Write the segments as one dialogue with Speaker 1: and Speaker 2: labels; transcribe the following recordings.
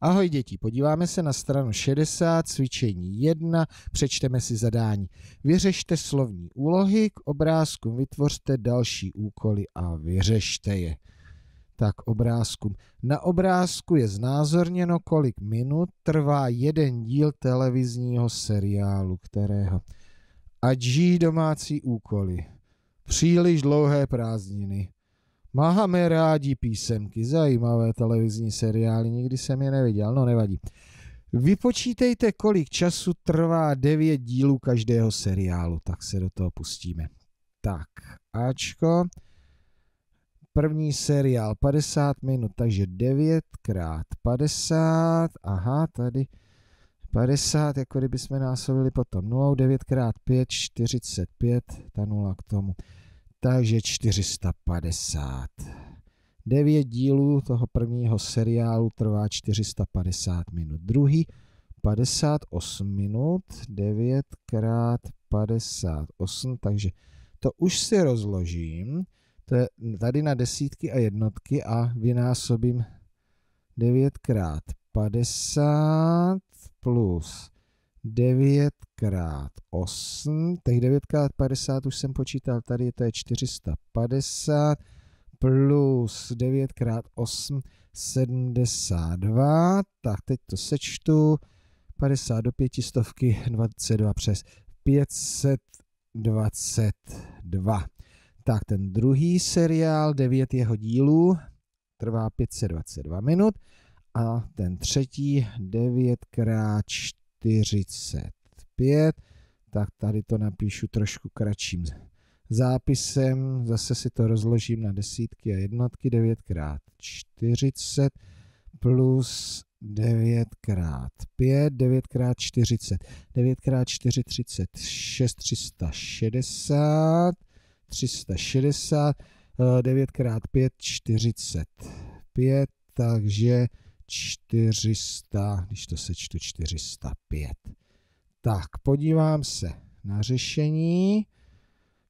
Speaker 1: Ahoj děti, podíváme se na stranu 60, cvičení 1, přečteme si zadání. Vyřešte slovní úlohy, k obrázkům vytvořte další úkoly a vyřešte je. Tak obrázkům. Na obrázku je znázorněno, kolik minut trvá jeden díl televizního seriálu, kterého. Ať žijí domácí úkoly. Příliš dlouhé prázdniny. Máme rádi písemky, zajímavé televizní seriály, nikdy jsem je neviděl, no nevadí. Vypočítejte, kolik času trvá 9 dílů každého seriálu, tak se do toho pustíme. Tak, Ačko, první seriál 50 minut, takže 9 krát 50, aha, tady 50, jako kdyby jsme násobili potom 0, 9 krát 5, 45, ta 0 k tomu. Takže 450. 9 dílů toho prvního seriálu trvá 450 minut. Druhý 58 minut, 9 krát 58, takže to už si rozložím. To je tady na desítky a jednotky a vynásobím 9 krát 50 plus 9 x 8, těch 9 x 50 už jsem počítal tady, to je 450, plus 9 x 8, 72, tak teď to sečtu, 50 do 5 stovky, 22 přes 522. Tak ten druhý seriál, 9 jeho dílů, trvá 522 minut a ten třetí 9 x 45, tak tady to napíšu trošku kratším zápisem, zase si to rozložím na desítky a jednotky, 9 x 40 plus 9 x 5, 9 x 40, 9 x 4, 36, 360, 360, 9 x 5, 45, takže 400, když to sečtu 405. Tak, podívám se na řešení.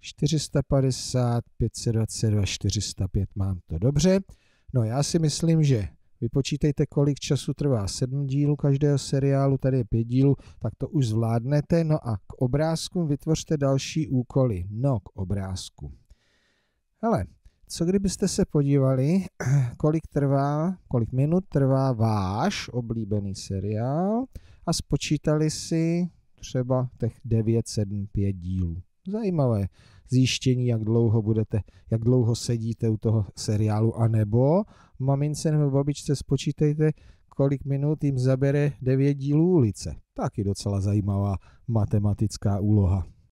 Speaker 1: 450, 522, 405, mám to dobře. No já si myslím, že vypočítejte, kolik času trvá 7 dílů každého seriálu, tady je 5 dílů, tak to už zvládnete. No a k obrázkům vytvořte další úkoly. No, k obrázku. Hele, co kdybyste se podívali, kolik trvá, kolik minut trvá váš oblíbený seriál a spočítali si třeba těch 9, 7, 5 dílů. Zajímavé zjištění, jak dlouho budete, jak dlouho sedíte u toho seriálu, anebo mamince nebo babičce spočítejte, kolik minut jim zabere 9 dílů ulice. Taky docela zajímavá matematická úloha.